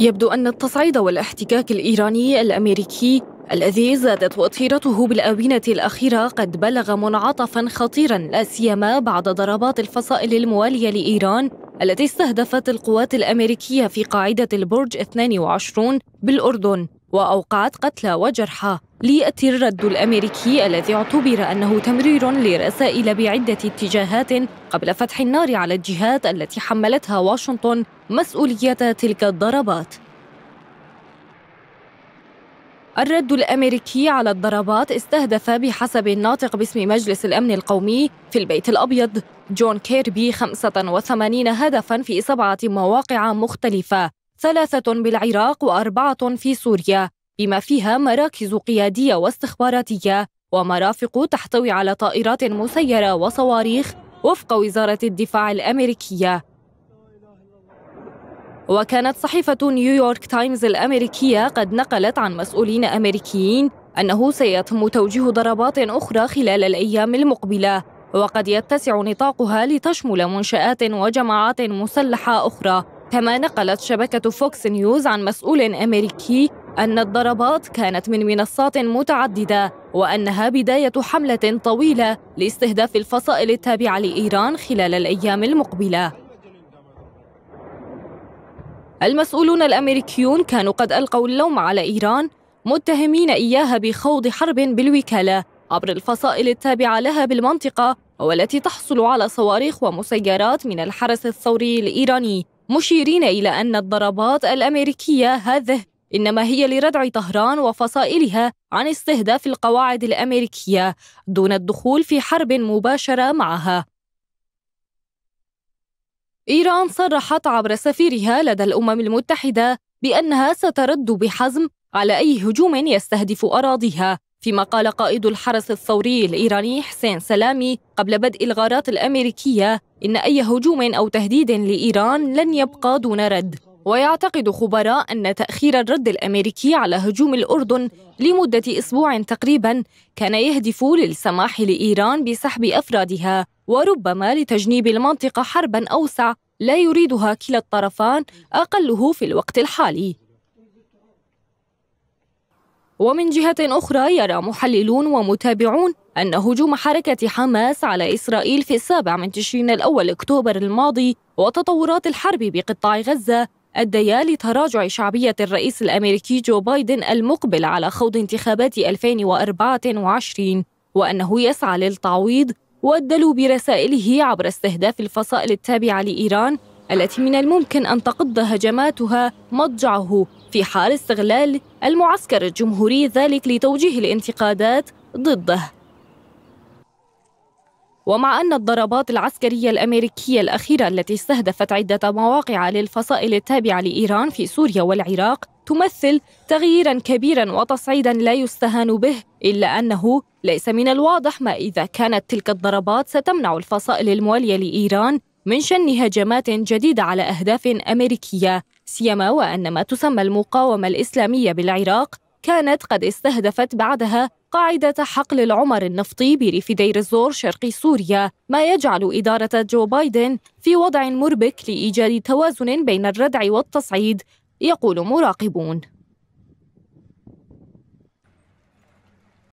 يبدو أن التصعيد والاحتكاك الإيراني الأمريكي الذي زادت وتيرته بالآونة الأخيرة قد بلغ منعطفا خطيرا لا سيما بعد ضربات الفصائل الموالية لإيران التي استهدفت القوات الأمريكية في قاعدة البرج 22 بالأردن وأوقعت قتلى وجرحى ليأتي الرد الأمريكي الذي اعتبر أنه تمرير لرسائل بعدة اتجاهات قبل فتح النار على الجهات التي حملتها واشنطن مسؤولية تلك الضربات الرد الامريكي على الضربات استهدف بحسب الناطق باسم مجلس الامن القومي في البيت الابيض جون كيربي 85 هدفا في سبعه مواقع مختلفه ثلاثة بالعراق وأربعة في سوريا بما فيها مراكز قيادية واستخباراتية ومرافق تحتوي على طائرات مسيرة وصواريخ وفق وزارة الدفاع الأمريكية وكانت صحيفة نيويورك تايمز الأمريكية قد نقلت عن مسؤولين أمريكيين أنه سيتم توجيه ضربات أخرى خلال الأيام المقبلة وقد يتسع نطاقها لتشمل منشآت وجماعات مسلحة أخرى كما نقلت شبكة فوكس نيوز عن مسؤول أمريكي أن الضربات كانت من منصات متعددة وأنها بداية حملة طويلة لاستهداف الفصائل التابعة لإيران خلال الأيام المقبلة. المسؤولون الأمريكيون كانوا قد ألقوا اللوم على إيران متهمين إياها بخوض حرب بالوكالة عبر الفصائل التابعة لها بالمنطقة والتي تحصل على صواريخ ومسيرات من الحرس الثوري الإيراني مشيرين إلى أن الضربات الأمريكية هذه إنما هي لردع طهران وفصائلها عن استهداف القواعد الأمريكية دون الدخول في حرب مباشرة معها. إيران صرحت عبر سفيرها لدى الأمم المتحدة بأنها سترد بحزم على أي هجوم يستهدف أراضيها فيما قال قائد الحرس الثوري الإيراني حسين سلامي قبل بدء الغارات الأمريكية إن أي هجوم أو تهديد لإيران لن يبقى دون رد ويعتقد خبراء أن تأخير الرد الأمريكي على هجوم الأردن لمدة أسبوع تقريبا كان يهدف للسماح لإيران بسحب أفرادها وربما لتجنيب المنطقة حربا أوسع لا يريدها كلا الطرفان أقله في الوقت الحالي ومن جهة أخرى يرى محللون ومتابعون أن هجوم حركة حماس على إسرائيل في السابع من تشرين الأول أكتوبر الماضي وتطورات الحرب بقطاع غزة أديا لتراجع شعبية الرئيس الأمريكي جو بايدن المقبل على خوض انتخابات 2024 وأنه يسعى للتعويض والدلو برسائله عبر استهداف الفصائل التابعة لإيران التي من الممكن أن تقض هجماتها مضجعه في حال استغلال المعسكر الجمهوري ذلك لتوجيه الانتقادات ضده ومع أن الضربات العسكرية الأمريكية الأخيرة التي استهدفت عدة مواقع للفصائل التابعة لإيران في سوريا والعراق تمثل تغييرا كبيرا وتصعيدا لا يستهان به إلا أنه ليس من الواضح ما إذا كانت تلك الضربات ستمنع الفصائل الموالية لإيران من شن هجمات جديدة على أهداف أمريكية سيما وأن ما تسمى المقاومة الإسلامية بالعراق كانت قد استهدفت بعدها قاعدة حقل العمر النفطي بريف دير الزور شرقي سوريا ما يجعل إدارة جو بايدن في وضع مربك لإيجاد توازن بين الردع والتصعيد يقول مراقبون